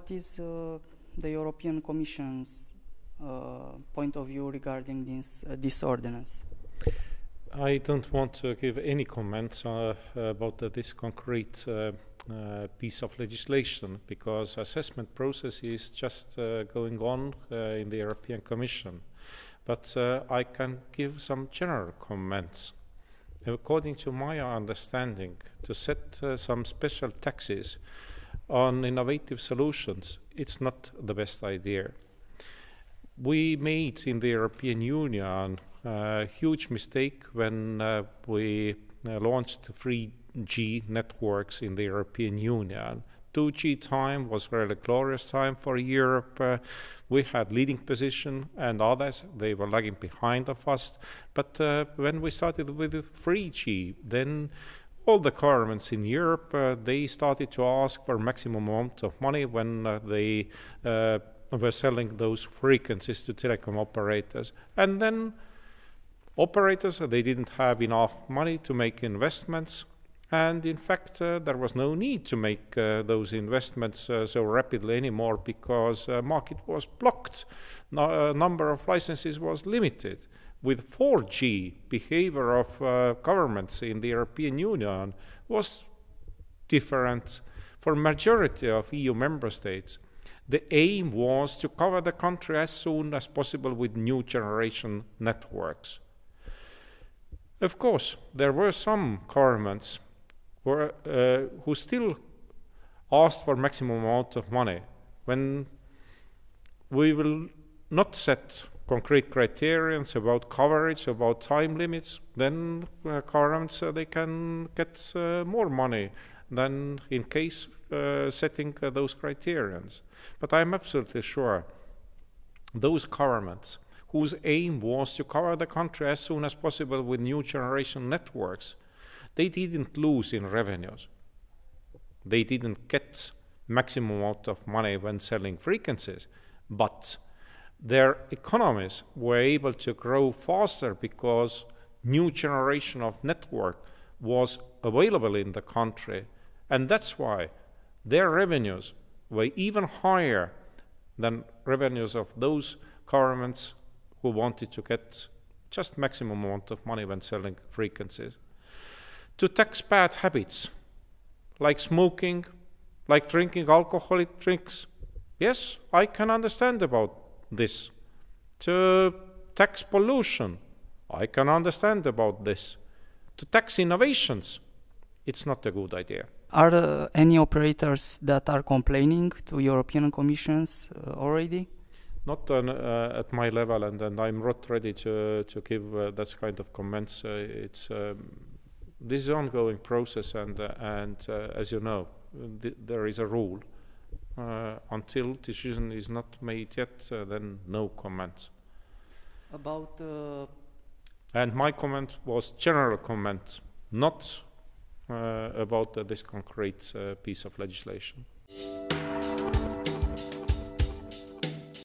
what is uh, the European Commission's uh, point of view regarding this, uh, this ordinance? I don't want to give any comments about this concrete uh, piece of legislation because assessment process is just uh, going on uh, in the European Commission. But I can give some general comments. According to my understanding, to set some special taxes on innovative solutions, it's not the best idea. We made in the European Union a huge mistake when uh, we uh, launched 3G networks in the European Union. 2G time was really glorious time for Europe. Uh, we had leading position and others, they were lagging behind of us. But uh, when we started with 3G, then all the governments in Europe uh, they started to ask for maximum amount of money when uh, they uh, were selling those frequencies to telecom operators, and then operators they didn't have enough money to make investments and in fact, uh, there was no need to make uh, those investments uh, so rapidly anymore because uh, market was blocked. No, uh, number of licenses was limited. With 4G, behavior of uh, governments in the European Union was different for majority of EU member states. The aim was to cover the country as soon as possible with new generation networks. Of course, there were some governments were, uh, who still asked for maximum amount of money when we will not set concrete criterions about coverage, about time limits, then uh, governments uh, they can get uh, more money than in case uh, setting uh, those criterions. But I'm absolutely sure those governments whose aim was to cover the country as soon as possible with new generation networks they didn't lose in revenues. They didn't get maximum amount of money when selling frequencies, but their economies were able to grow faster because new generation of network was available in the country. And that's why their revenues were even higher than revenues of those governments who wanted to get just maximum amount of money when selling frequencies to tax bad habits like smoking, like drinking alcoholic drinks. Yes, I can understand about this. To tax pollution, I can understand about this. To tax innovations, it's not a good idea. Are uh, any operators that are complaining to European Commissions uh, already? Not on, uh, at my level, and, and I'm not ready to to give uh, that kind of comments. Uh, it's. Um, this is an ongoing process, and, uh, and uh, as you know, th there is a rule. Uh, until decision is not made yet, then no comments. About. and my comment was general comment, not about this concrete piece of legislation.